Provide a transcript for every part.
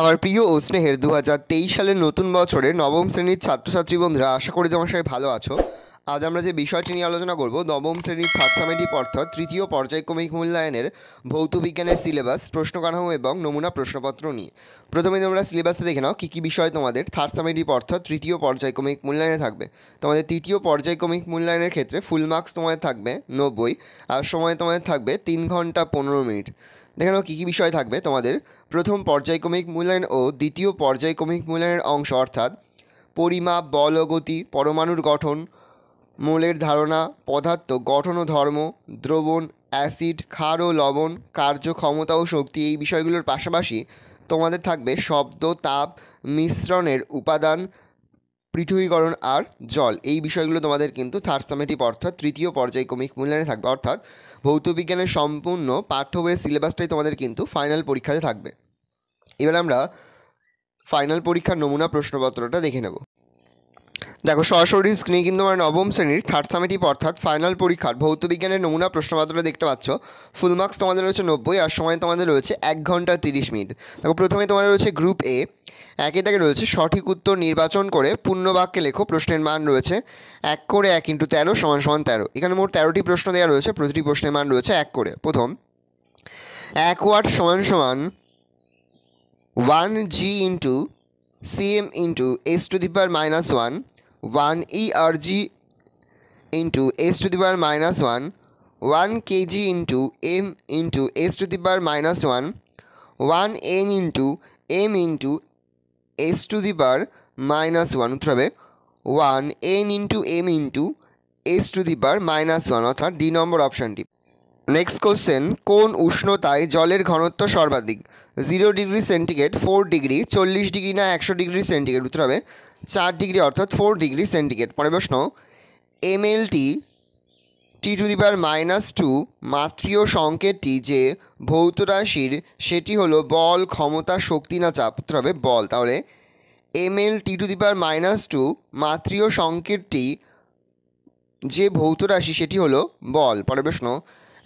আমার প্রিয় ও স্নেহের দু হাজার তেইশ সালের নতুন বছরে নবম শ্রেণীর ছাত্রছাত্রী বন্ধুরা আশা করি তোমার সবাই ভালো আছো আজ আমরা যে বিষয়টি নিয়ে আলোচনা করব নবম শ্রেণীর ফার্স্ট সামেটিভ অর্থাৎ তৃতীয় পর্যায়ক্রমিক মূল্যায়নের ভৌত বিজ্ঞানের সিলেবাস প্রশ্নকাঠামো এবং নমুনা প্রশ্নপত্র নিয়ে প্রথমে তোমরা সিলেবাসে দেখে নাও কী কী বিষয় তোমাদের থার্ড সামেটিভ অর্থাৎ তৃতীয় পর্যায়ক্রমিক মূল্যায়নে থাকবে তোমাদের তৃতীয় পর্যায়ক্রমিক মূল্যায়নের ক্ষেত্রে ফুল মার্কস তোমাদের থাকবে নব্বই আর সময় তোমাদের থাকবে তিন ঘন্টা পনেরো মিনিট দেখানো কী কী বিষয় থাকবে তোমাদের প্রথম পর্যায়ক্রমিক মূল্যায়ন ও দ্বিতীয় পর্যায়ক্রমিক মূল্যায়নের অংশ অর্থাৎ পরিমাপ বল গতি পরমাণুর গঠন মূলের ধারণা পদার্থ গঠন ও ধর্ম দ্রবণ অ্যাসিড ক্ষার ও লবণ কার্যক্ষমতা ও শক্তি এই বিষয়গুলোর পাশাপাশি তোমাদের থাকবে শব্দ তাপ মিশ্রণের উপাদান পৃথিবীকরণ আর জল এই বিষয়গুলো তোমাদের কিন্তু থার্ড সামেটিভ অর্থাৎ তৃতীয় পর্যায়ক্রমিক মূল্যায়নে থাকবে অর্থাৎ ভৌতবিজ্ঞানের সম্পূর্ণ পাঠ্য বইয়ের সিলেবাসটাই তোমাদের কিন্তু ফাইনাল পরীক্ষাতে থাকবে এবার আমরা ফাইনাল পরীক্ষার নমুনা প্রশ্নপত্রটা দেখে নেব দেখো সরাসরি স্ক্রিনে কিন্তু আমার নবম শ্রেণীর থার্ড সামেটিভ অর্থাৎ ফাইনাল পরীক্ষার ভৌতবিজ্ঞানের নমুনা প্রশ্নপত্রটা দেখতে পাচ্ছ ফুল মার্কস তোমাদের রয়েছে নব্বই আর সময় তোমাদের রয়েছে এক ঘন্টা তিরিশ মিনিট দেখো প্রথমে তোমাদের রয়েছে গ্রুপ এ একই দাগে রয়েছে সঠিক উত্তর নির্বাচন করে পূর্ণবাক্যে লেখো প্রশ্নের মান রয়েছে এক করে এক ইন্টু তেরো সমান সমান তেরো এখানে মোট তেরোটি প্রশ্ন দেওয়া রয়েছে প্রতিটি প্রশ্নের মান রয়েছে এক করে প্রথম এক ওয়াট সমান সমান one G into C M into S to the power minus one one E R G into S to the power minus one one K G into M into S to the power minus one one N into M into S to the bar minus one উত্তর হবে one N into M into S to the bar minus one অর্থাৎ D number অপশানটি next question কোন উষ্ণতায় জলের ঘনত্ব সর্বাধিক zero degree centigrade four degree চল্লিশ degree না একশো ডিগ্রি সেন্টিগ্রেড উত্তর হবে চার ডিগ্রি অর্থাৎ ফোর ডিগ্রি সেন্টিগ্রেড পরে প্রশ্ন MLT T to the power minus two মাতৃয় সংকেতটি যে ভৌত রাশির সেটি হলো বল ক্ষমতা শক্তি না চাপ উত্তর হবে বল তাহলে M L T to the power minus two মাতৃয় সংকেতটি যে ভৌত রাশি সেটি হলো বল পরের প্রশ্ন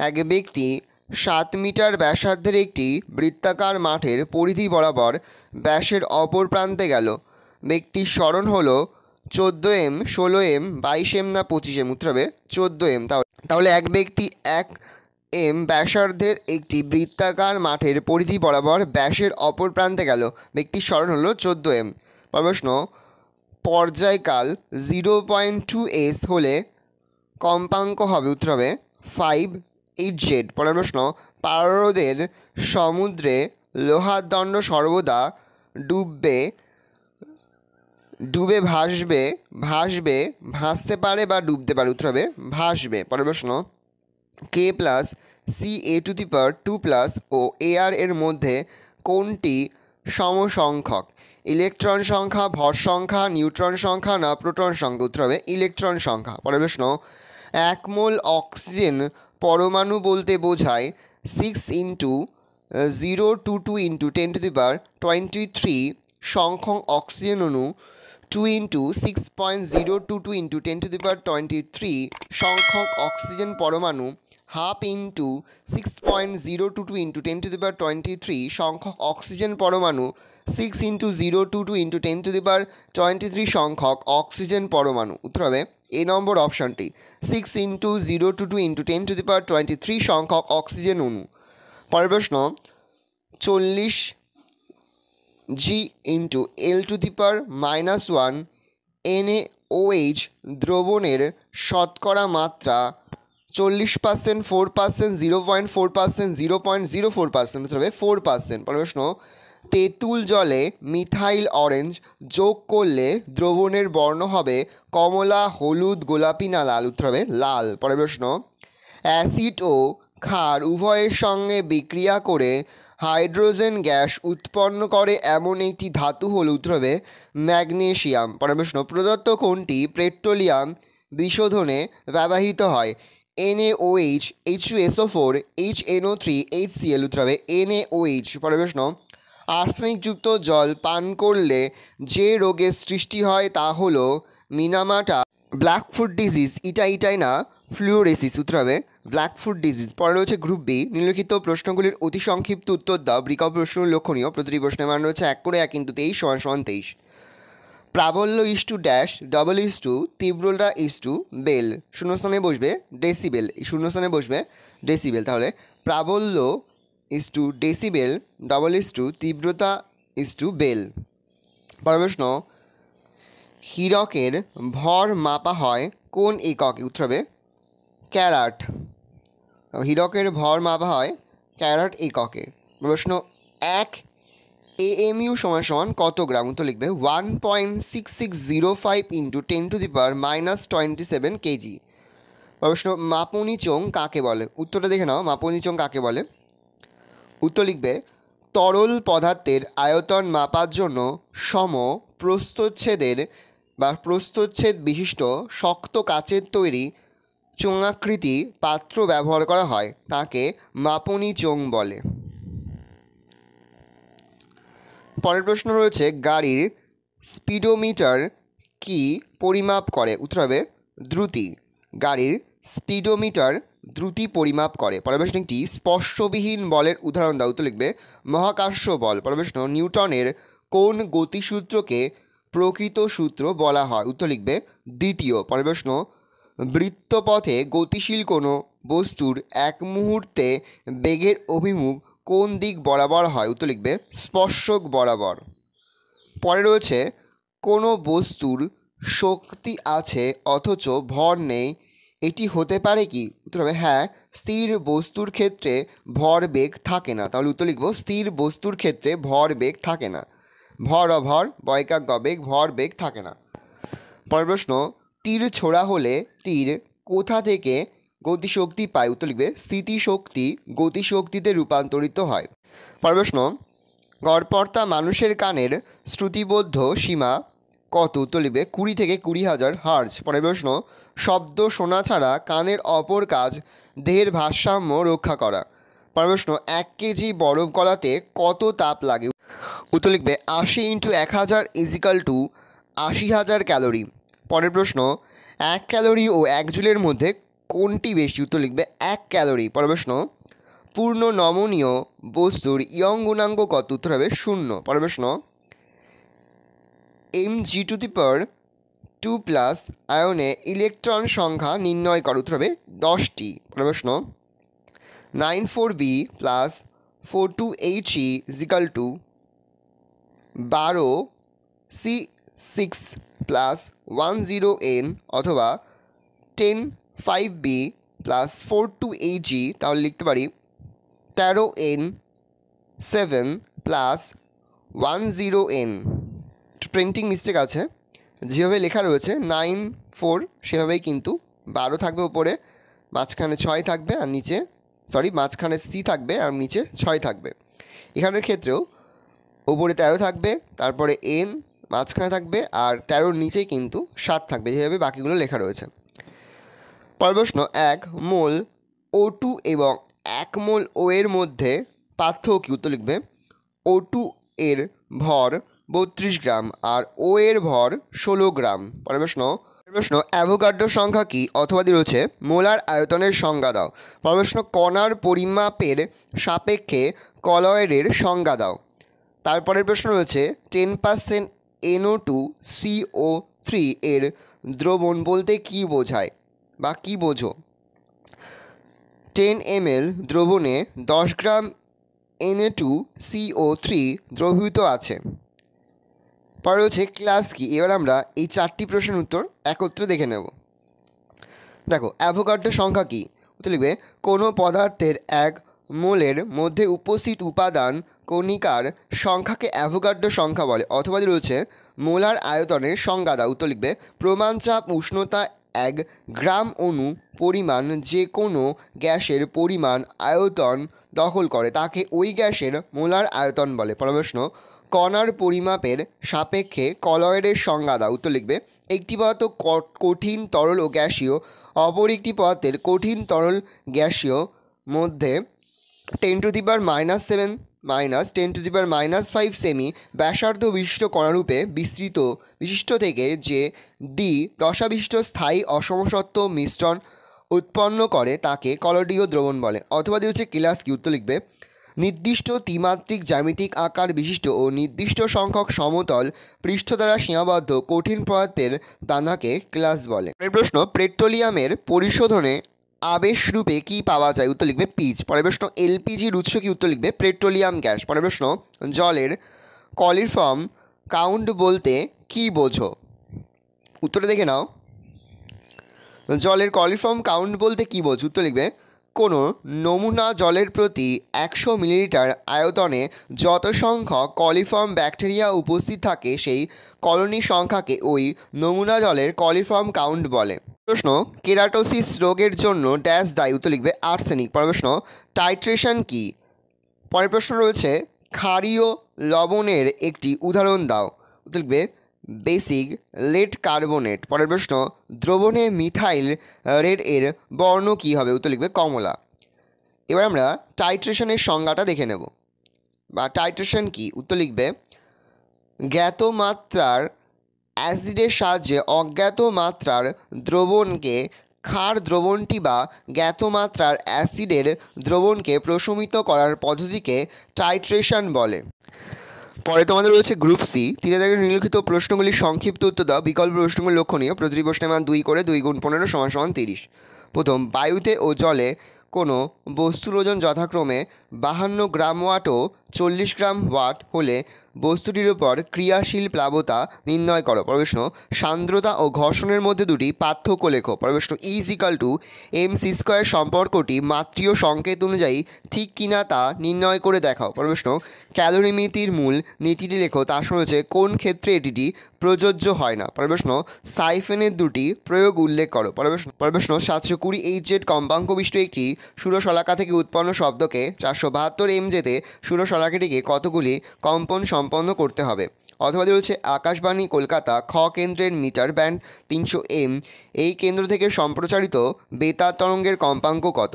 এক ব্যক্তি সাত মিটার ব্যাসার্ধের একটি বৃত্তাকার মাঠের পরিধি বরাবর ব্যাসের অপর প্রান্তে গেল ব্যক্তির স্মরণ হলো চোদ্দো এম ষোলো এম বাইশ এম না পঁচিশ এম উত্তর হবে চোদ্দো এম তাহলে এক ব্যক্তি এক এম ব্যাসার্ধের একটি বৃত্তাকার মাঠের পরিধি বরাবর ব্যাসের অপর প্রান্তে গেল ব্যক্তির স্মরণ হলো চোদ্দো এম প্রশ্ন পর্যায়কাল জিরো পয়েন্ট টু এস হলে কম্পাঙ্ক হবে উত্তর হবে ফাইভ এইট জেড পরের প্রশ্ন পারদের সমুদ্রে লোহার দণ্ড সর্বদা ডুববে ডুবে ভাসবে ভাসবে ভাসতে পারে বা ডুবতে পারে উত্তর হবে ভাসবে পরের প্রশ্ন K plus C A to the power two plus ও এ আর এর মধ্যে কোনটি সমসংখ্যক ইলেকট্রন সংখ্যা ভর সংখ্যা নিউট্রন সংখ্যা না প্রোটন সংখ্যা উত্তর হবে ইলেকট্রন সংখ্যা পরের প্রশ্ন এক মোল অক্সিজেন পরমাণু বলতে বোঝায় six into zero two two into ten to the power twenty three সংখ্যক অক্সিজেন অণু two into six point zero two two into ten to the twenty three সংখ্যক অক্সিজেন পরমাণু half into six point zero two two into ten to the power twenty three সংখ্যক oxygen পরমাণু six into zero two two into ten to the power twenty three সংখ্যক oxygen পরমাণু উত্তর হবে এ নম্বর অপশানটি six into zero two two into ten to the power twenty three সংখ্যক oxygen অনু পরের প্রশ্ন চল্লিশ G into L to the power minus one NaOH দ্রবণের শতকরা মাত্রা চল্লিশ percent four percent zero point four percent zero point zero four percent হবে ফোর পার্সেন্ট প্রশ্ন তেঁতুল জলে মিথাইল অরেঞ্জ যোগ করলে দ্রবণের বর্ণ হবে কমলা হলুদ গোলাপি না লাল উত্তর হবে লাল পরের প্রশ্ন অ্যাসিড ও ক্ষার উভয়ের সঙ্গে বিক্রিয়া করে হাইড্রোজেন গ্যাস উৎপন্ন করে এমন একটি ধাতু হল উদ্রবে ম্যাগনেশিয়াম পরের প্রশ্ন প্রদত্ত কোনটি পেট্রোলিয়াম বিশোধনে ব্যবহৃত হয় NaOH H two SO four H NO three H Cl উত্তর হবে এনএওএইচ পরের প্রশ্ন আর্সেনিকযুক্ত জল পান করলে যে রোগের সৃষ্টি হয় তা হল মিনামাটা ব্ল্যাকফুড ডিজিজ ইটা ইটাই না ফ্লুওরেসিস উত্তর হবে ব্ল্যাক ফুট ডিজিজ পরে রয়েছে গ্রুপ বি নিম্নলিখিত প্রশ্নগুলির অতি সংক্ষিপ্ত উত্তর দাও ব্রিকআপ প্রশ্ন লক্ষণীয় প্রতিটি প্রশ্নের মান রয়েছে এক করে এক কিন্তু তেইশ সমান সমান তেইশ প্রাবল্য is to dash double is to তীব্ররা ইস টু বেল শূন্যস্থানে বসবে ডেসিবেল শূন্যস্থানে বসবে ডেসিবেল তাহলে প্রাবল্য is to decibel double is to তীব্রতা ইস টু বেল পরের প্রশ্ন হিরকের ভর মাপা হয় কোন এককে উত্তর হবে ক্যারাট হীরকের ভর মাপা হয় ক্যারাট এককে প্রশ্ন এক এ এম ইউ সমান সমান কত গ্রাম উত্তর লিখবে one point six six zero five into ten to the power minus twenty seven K প্রশ্ন মাপুনি চোং কাকে বলে উত্তরটা দেখে নাও মাপুনি চোং কাকে বলে উত্তর লিখবে তরল পদার্থের আয়তন মাপার জন্য সম প্রস্তচ্ছেদের বা প্রস্তচ্ছেদ বিশিষ্ট শক্ত কাচের তৈরি চোঙাকৃতি পাত্র ব্যবহার করা হয় তাকে মাপনি চোং বলে পরের প্রশ্ন রয়েছে গাড়ির স্পিডোমিটার কি পরিমাপ করে উত্তর হবে দ্রুতি গাড়ির স্পিডোমিটার দ্রুতি পরিমাপ করে পরের প্রশ্ন একটি স্পর্শবিহীন বলের উদাহরণ দাও উত্তর লিখবে মহাকাশ্য বল পরের প্রশ্ন নিউটনের কোন গতিসূত্রকে প্রকৃত সূত্র বলা হয় উত্তর লিখবে দ্বিতীয় পরের প্রশ্ন বৃত্তপথে গতিশীল কোনো বস্তুর এক মুহূর্তে বেগের অভিমুখ কোন দিক বরাবর হয় উত্তর লিখবে স্পর্শক বরাবর পরে রয়েছে কোনো বস্তুর শক্তি আছে অথচ ভর নেই এটি হতে পারে কি উত্তর হবে হ্যাঁ স্থির বস্তুর ক্ষেত্রে ভর বেগ থাকে না তাহলে উত্তর লিখবো স্থির বস্তুর ক্ষেত্রে ভর বেগ থাকে না ভর অভর বেগ ভর বেগ থাকে না পরের প্রশ্ন তীর ছোড়া হলে তীর কোথা থেকে গতিশক্তি পায় উত্তর লিখবে স্মৃতিশক্তি গতিশক্তিতে রূপান্তরিত হয় পরের প্রশ্ন গড়পর্তা মানুষের কানের শ্রুতিবদ্ধ সীমা কত উত্তর লিখবে কুড়ি থেকে কুড়ি হাজার হার্জ পরের প্রশ্ন শব্দ শোনা ছাড়া কানের অপর কাজ দেহের ভারসাম্য রক্ষা করা পরের প্রশ্ন এক কেজি বরফ কলাতে কত তাপ লাগে উত্তর লিখবে আশি ইন্টু এক হাজার ইজিক্যাল টু আশি হাজার ক্যালোরি পরের প্রশ্ন এক ক্যালোরি ও এক জুলের মধ্যে কোনটি বেশি উত্তর লিখবে এক ক্যালোরি পরের প্রশ্ন পূর্ণ নমনীয় বস্তুর ইয়ং গুণাঙ্গ কত উত্তর হবে শূন্য পরের প্রশ্ন M G to the power two plus আয়নে ইলেকট্রন সংখ্যা নির্ণয় কর উত্তর হবে দশটি পরের প্রশ্ন nine four B plus four two H E equal to বারো C six plus one zero N অথবা ten five B plus four two G তাহলে লিখতে পারি তেরো N seven plus one zero N printing mistake আছে যেভাবে লেখা রয়েছে নাইন ফোর সেভাবেই কিন্তু বারো থাকবে উপরে মাঝখানে ছয় থাকবে আর নিচে সরি মাঝখানে সি থাকবে আর নিচে ছয় থাকবে এখানের ক্ষেত্রেও উপরে তেরো থাকবে তারপরে এন মাঝখানে থাকবে আর তেরোর নিচেই কিন্তু সাত থাকবে যেভাবে বাকিগুলো লেখা রয়েছে পরের প্রশ্ন এক মোল ও টু এবং এক মোল ও এর মধ্যে পার্থক্য উত্তর লিখবে ও টু এর ভর বত্রিশ গ্রাম আর ও এর ভর ষোলো গ্রাম পরের প্রশ্ন প্রশ্ন অ্যাভোগাড্রোর সংখ্যা কি অথবা রয়েছে মোলার আয়তনের সংজ্ঞা দাও পরের প্রশ্ন কণার পরিমাপের সাপেক্ষে কলয়েডের সংজ্ঞা দাও তারপরের প্রশ্ন রয়েছে ten percent NO two CO three এর দ্রবণ বলতে কী বোঝায় বা কী বোঝো টেন এম এল দ্রবণে দশ গ্রাম এনএ টু সিও থ্রি দ্রবীভূত আছে পরে হচ্ছে ক্লাস কি এবার আমরা এই চারটি প্রশ্নের উত্তর একত্রে দেখে নেব দেখো অ্যাভোকাড্রোর সংখ্যা কী লিখবে কোনো পদার্থের এক মোলের মধ্যে উপস্থিত উপাদান কণিকার সংখ্যাকে অ্যাভোগাড্রো সংখ্যা বলে অথবা রয়েছে মোলার আয়তনের সংজ্ঞা দাও উত্তর লিখবে প্রমাণচাপ উষ্ণতা এক গ্রাম অণু পরিমাণ যে কোনো গ্যাসের পরিমাণ আয়তন দখল করে তাকে ওই গ্যাসের মোলার আয়তন বলে প্রশ্ন কণার পরিমাপের সাপেক্ষে কলয়েডের সংজ্ঞা দাও উত্তর লিখবে একটি পদার্থ কঠিন তরল ও গ্যাসীয় অপর একটি পদার্থের কঠিন তরল গ্যাসীয় মধ্যে টেন টু দিবার minus seven minus ten to the power minus five সেমি ব্যাসার্ধ বিশিষ্ট কণারূপে বিস্তৃত বিশিষ্ট থেকে যে দ্বি দশাবিশিষ্ট স্থায়ী অসমসত্ব মিশ্রণ উৎপন্ন করে তাকে কলডীয় দ্রবণ বলে অথবা দিয়ে হচ্ছে ক্লাস কি উত্তর লিখবে নির্দিষ্ট ত্রিমাত্রিক জ্যামিতিক আকার বিশিষ্ট ও নির্দিষ্ট সংখ্যক সমতল পৃষ্ঠ দ্বারা সীমাবদ্ধ কঠিন পদার্থের দানাকে ক্লাস বলে প্রশ্ন পেট্রোলিয়ামের পরিশোধনে আবেশ রূপে কি পাওয়া যায় উত্তর লিখবে পিচ পরের প্রশ্ন এলপিজির উৎস কি উত্তর লিখবে পেট্রোলিয়াম গ্যাস পরের প্রশ্ন জলের কলিফর্ম কাউন্ট বলতে কি বোঝো উত্তরে দেখে নাও জলের কলিফর্ম কাউন্ট বলতে কী বোঝো উত্তর লিখবে কোনো নমুনা জলের প্রতি একশো মিলিলিটার আয়তনে যত সংখ্যক কলিফর্ম ব্যাকটেরিয়া উপস্থিত থাকে সেই কলোনি সংখ্যাকে ওই নমুনা জলের কলিফর্ম কাউন্ট বলে প্রশ্ন কেরাটোসিস রোগের জন্য ড্যাশ দায়ী উত্তর লিখবে আর্সেনিক পরের প্রশ্ন টাইট্রেশন কি পরের প্রশ্ন রয়েছে ক্ষারীয় লবণের একটি উদাহরণ দাও উত্তর লিখবে বেসিক লেড কার্বনেট পরের প্রশ্ন দ্রবণে মিথাইল রেড এর বর্ণ কি হবে উত্তর লিখবে কমলা এবার আমরা টাইট্রেশনের সংজ্ঞাটা দেখে নেব বা টাইট্রেশন কি উত্তর লিখবে জ্ঞাত মাত্রার অ্যাসিডের সাহায্যে অজ্ঞাত মাত্রার দ্রবণকে ক্ষার দ্রবণটি বা জ্ঞাত মাত্রার অ্যাসিডের দ্রবণকে প্রশমিত করার পদ্ধতিকে টাইট্রেশন বলে পরে তোমাদের রয়েছে গ্রুপ সি তিনি থেকে নিম্নলিখিত প্রশ্নগুলি সংক্ষিপ্ত উত্তর দাও বিকল্প প্রশ্নগুলি লক্ষণীয় প্রতিটি প্রশ্নে মান দুই করে দুই গুণ পনেরো সমান সমান তিরিশ প্রথম বায়ুতে ও জলে কোনো বস্তুর ওজন যথাক্রমে বাহান্ন গ্রাম ওয়াট ও চল্লিশ গ্রাম ওয়াট হলে বস্তুটির উপর ক্রিয়াশীল প্লাবতা নির্ণয় করো প্রবেশ সান্দ্রতা ও ঘর্ষণের মধ্যে দুটি পার্থক্য লেখো E equal to M C square সম্পর্কটি মাতৃয় সংকেত অনুযায়ী ঠিক কিনা তা নির্ণয় করে দেখাও প্রবেশ ক্যালোরিমিতির মূল নীতিটি লেখো তা শুনেছে হচ্ছে কোন ক্ষেত্রে এটিটি প্রযোজ্য হয় না প্রবেশ সাইফেনের দুটি প্রয়োগ উল্লেখ করো প্রবেশ প্রবেশ সাতশো কুড়ি এইচ জেড কম্পাঙ্ক বিশিষ্ট একটি সুরশলাকা থেকে উৎপন্ন শব্দকে চারশো বাহাত্তর এম জেতে সুরশলা কণাটিকে কতগুলি কম্পন সম্পন্ন করতে হবে অথবা রয়েছে আকাশবাণী কলকাতা খ কেন্দ্রের মিটার ব্যান্ড তিনশো এম এই কেন্দ্র থেকে সম্প্রচারিত বেতার তরঙ্গের কম্পাঙ্ক কত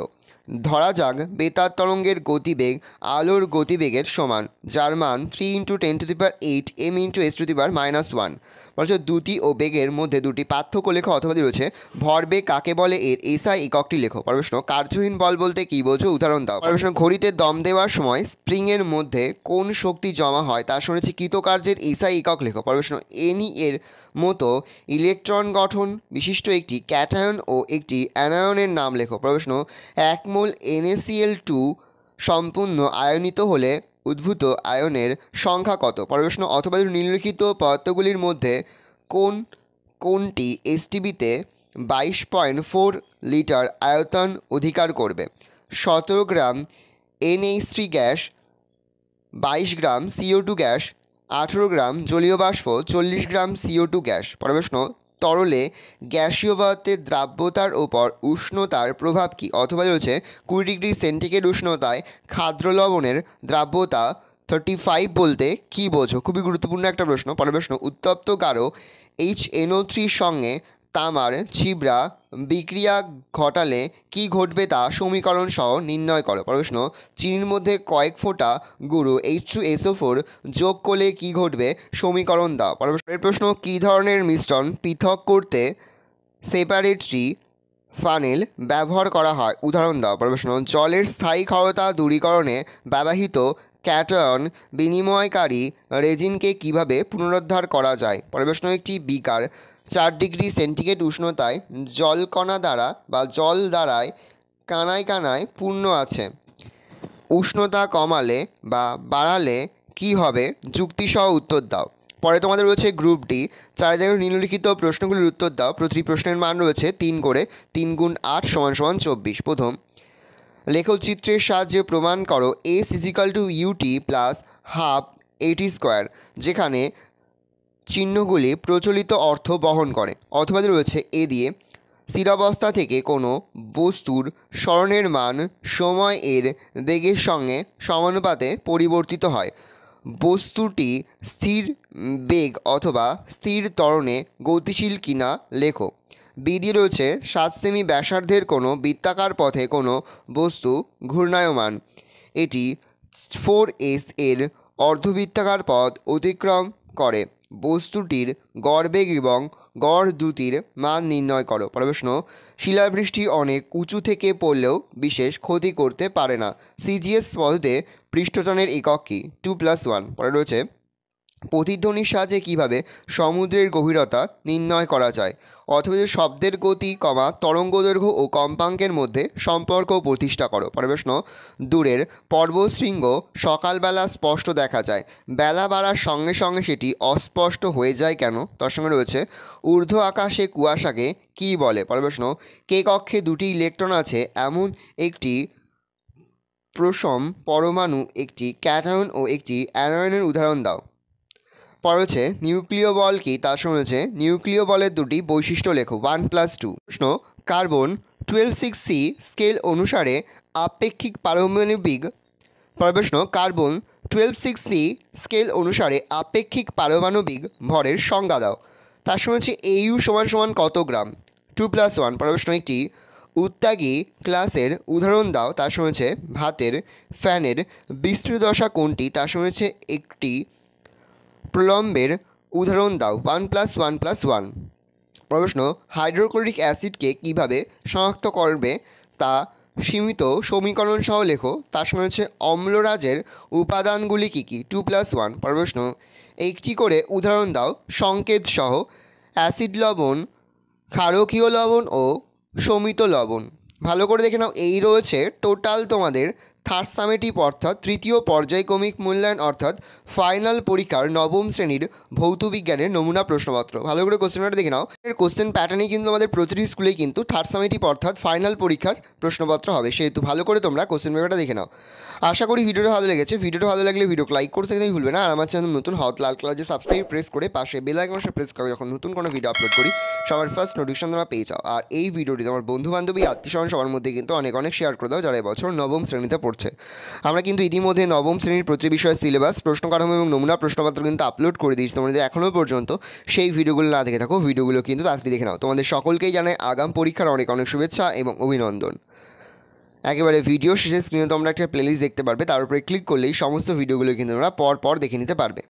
ধরা যাক বেতার তরঙ্গের গতিবেগ আলোর গতিবেগের সমান যার মান three into ten to the power eight M into S to the power minus one বলছে দুটি ও বেগের মধ্যে দুটি পার্থক্য লেখ অথবা রয়েছে ভরবেগ কাকে বলে এর এসআই এককটি লেখো প্রশ্ন কার্যহীন বল বলতে কী বোঝো উদাহরণ দাও প্রশ্ন ঘড়িতে দম দেওয়ার সময় স্প্রিংয়ের মধ্যে কোন শক্তি জমা হয় তার শুনেছি কৃতকার্যের এসআই একক লেখো প্রশ্ন এনই এর মতো ইলেকট্রন গঠন বিশিষ্ট একটি ক্যাটায়ন ও একটি অ্যানায়নের নাম লেখো প্রশ্ন একমূল এনএসিএল টু সম্পূর্ণ আয়নিত হলে উদ্ভূত আয়নের সংখ্যা কত প্রশ্ন অথবা নিম্নলিখিত পদার্থগুলির মধ্যে কোন কোনটি এসটিবিতে বাইশ পয়েন্ট ফোর লিটার আয়তন অধিকার করবে সতেরো গ্রাম এনএইচ থ্রি গ্যাস বাইশ গ্রাম সিও টু গ্যাস আঠেরো গ্রাম জলীয় বাষ্প চল্লিশ গ্রাম সিও টু গ্যাস পরে প্রশ্ন তরলে গ্যাসীয় পদার্থের দ্রাব্যতার ওপর উষ্ণতার প্রভাব কি অথবা রয়েছে কুড়ি ডিগ্রি সেন্টিগ্রেড উষ্ণতায় খাদ্র লবণের দ্রাব্যতা থার্টি ফাইভ বলতে কী বোঝো খুবই গুরুত্বপূর্ণ একটা প্রশ্ন পরের প্রশ্ন উত্তপ্ত গাঢ় এইচ এনও থ্রির সঙ্গে তামার ছিবড়া বিক্রিয়া ঘটালে কি ঘটবে তা সমীকরণ সহ নির্ণয় করো প্রশ্ন চিনির মধ্যে কয়েক ফোঁটা গুরু এইচ টু এসও ফোর যোগ করলে কি ঘটবে সমীকরণ দাও পরবর্তী প্রশ্ন কি ধরনের মিশ্রণ পৃথক করতে সেপারেটরি ফানেল ব্যবহার করা হয় উদাহরণ দাও প্রশ্ন জলের স্থায়ী ক্ষমতা দূরীকরণে ব্যবহৃত ক্যাটন বিনিময়কারী রেজিনকে কিভাবে পুনরুদ্ধার করা যায় পরের একটি বিকার চার ডিগ্রি সেন্টিগ্রেড উষ্ণতায় জলকণা দ্বারা বা জল দ্বারায় কানায় কানায় পূর্ণ আছে উষ্ণতা কমালে বা বাড়ালে কি হবে যুক্তিসহ উত্তর দাও পরে তোমাদের রয়েছে গ্রুপ ডি চারিদিকে নিম্নলিখিত প্রশ্নগুলির উত্তর দাও প্রতিটি প্রশ্নের মান রয়েছে তিন করে তিন গুণ আট সমান সমান চব্বিশ প্রথম চিত্রের সাহায্যে প্রমাণ করো S equal to UT plus half AT square যেখানে চিহ্নগুলি প্রচলিত অর্থ বহন করে অথবা রয়েছে এ দিয়ে স্থিরাবস্থা থেকে কোনো বস্তুর স্মরণের মান সময় এর বেগের সঙ্গে সমানুপাতে পরিবর্তিত হয় বস্তুটি স্থির বেগ অথবা স্থির ত্বরণে গতিশীল কিনা লেখো বিধি রয়েছে সাত সেমি ব্যাসার্ধের কোনো বৃত্তাকার পথে কোনো বস্তু ঘূর্ণায়মান এটি ফোর এস এর অর্ধবৃত্তাকার পথ অতিক্রম করে বস্তুটির গড়বেগ এবং গড় দ্যুতির মান নির্ণয় করো পরের প্রশ্ন শিলাবৃষ্টি অনেক উঁচু থেকে পড়লেও বিশেষ ক্ষতি করতে পারে না সিজিএস পদ্ধতিতে পৃষ্ঠতনের একক কি টু প্লাস ওয়ান পরে রয়েছে প্রতিধ্বনির সাহায্যে কীভাবে সমুদ্রের গভীরতা নির্ণয় করা যায় অথবা শব্দের গতি কমা তরঙ্গ দৈর্ঘ্য ও কম্পাঙ্কের মধ্যে সম্পর্ক প্রতিষ্ঠা করো পরের প্রশ্ন দূরের পর্বশৃঙ্গ সকালবেলা স্পষ্ট দেখা যায় বেলা বাড়ার সঙ্গে সঙ্গে সেটি অস্পষ্ট হয়ে যায় কেন তার সঙ্গে রয়েছে ঊর্ধ্ব আকাশে কুয়াশাকে কী বলে পরের প্রশ্ন কে কক্ষে দুটি ইলেকট্রন আছে এমন একটি প্রসম পরমাণু একটি ক্যাটায়ন ও একটি অ্যানায়নের উদাহরণ দাও পরে নিউক্লিয় বল কি তা সময় নিউক্লিয় বলের দুটি বৈশিষ্ট্য লেখো ওয়ান প্লাস টু প্রশ্ন carbon twelve six C scale অনুসারে আপেক্ষিক পারমাণবিক প্রশ্ন carbon twelve six C scale অনুসারে আপেক্ষিক পারমাণবিক ভরের সংজ্ঞা দাও তা সময় হচ্ছে এইউ সমান সমান কত গ্রাম টু প্লাস ওয়ান পরের প্রশ্ন একটি উত্তাগী ক্লাসের উদাহরণ দাও তা সময় ভাতের ফ্যানের বিস্তৃত দশা কোনটি তা সময় একটি প্রলম্বের উদাহরণ দাও one plus one plus one প্রশ্ন হাইড্রোক্লোরিক অ্যাসিডকে কিভাবে শনাক্ত করবে তা সীমিত সমীকরণ সহ লেখো তার সময় হচ্ছে অম্লরাজের উপাদানগুলি কী কী টু প্লাস ওয়ান প্রশ্ন একটি করে উদাহরণ দাও সংকেত সহ অ্যাসিড লবণ ক্ষারকীয় লবণ ও সমিত লবণ ভালো করে দেখে নাও এই রয়েছে টোটাল তোমাদের থার্ড সামেটিভ অর্থাৎ তৃতীয় পর্যায়ক্রমিক মূল্যায়ন অর্থাৎ ফাইনাল পরীক্ষার নবম শ্রেণীর ভৌতবিজ্ঞানের নমুনা প্রশ্নপত্র ভালো করে কোশ্চেনটা দেখে নাও এর কোশ্চেন প্যাটার্নে কিন্তু আমাদের প্রতিটি স্কুলেই কিন্তু থার্ড সামেটিভ অর্থাৎ ফাইনাল পরীক্ষার প্রশ্নপত্র হবে সেহেতু ভালো করে তোমরা কোশ্চেন পেপারটা দেখে নাও আশা করি ভিডিওটা ভালো লেগেছে ভিডিওটা ভালো লাগলে ভিডিও লাইক করতে কিন্তু ভুলবে না আর আমার চ্যানেল নতুন হত লাল কালার যে সাবস্ক্রাইব প্রেস করে পাশে বেল আইকনটা প্রেস করে যখন নতুন কোনো ভিডিও আপলোড করি সবার ফার্স্ট নোটিফিকেশন তোমরা পেয়ে যাও আর এই ভিডিওটি তোমার বন্ধু বান্ধবী আত্মীয় স্বজন সবার মধ্যে কিন্তু অনেক অনেক শেয়ার করে দাও যারা এবছর নবম শ্রেণীতে পড়ছে করছে আমরা কিন্তু ইতিমধ্যে নবম শ্রেণীর প্রতি বিষয়ের সিলেবাস প্রশ্ন কাঠামো এবং নমুনা প্রশ্নপত্র কিন্তু আপলোড করে দিয়েছি তোমাদের এখনও পর্যন্ত সেই ভিডিওগুলো না দেখে থাকো ভিডিওগুলো কিন্তু তাড়াতাড়ি দেখে নাও তোমাদের সকলকেই জানাই আগাম পরীক্ষার অনেক অনেক শুভেচ্ছা এবং অভিনন্দন একেবারে ভিডিও শেষে স্ক্রিনে তোমরা একটা প্লেলিস্ট দেখতে পারবে তার উপরে ক্লিক করলেই সমস্ত ভিডিওগুলো কিন্তু তোমরা পর পর দেখে নিতে পারবে